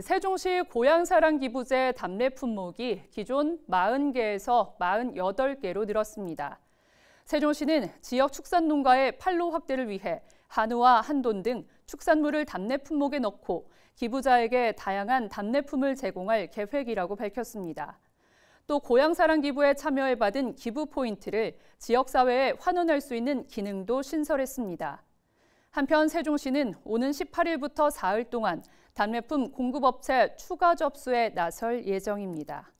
세종시 고향사랑기부제 답례 품목이 기존 40개에서 48개로 늘었습니다. 세종시는 지역 축산농가의 판로 확대를 위해 한우와 한돈 등 축산물을 답례 품목에 넣고 기부자에게 다양한 답례품을 제공할 계획이라고 밝혔습니다. 또 고향사랑 기부에 참여해 받은 기부 포인트를 지역사회에 환원할 수 있는 기능도 신설했습니다. 한편 세종시는 오는 18일부터 4일 동안 단매품 공급업체 추가 접수에 나설 예정입니다.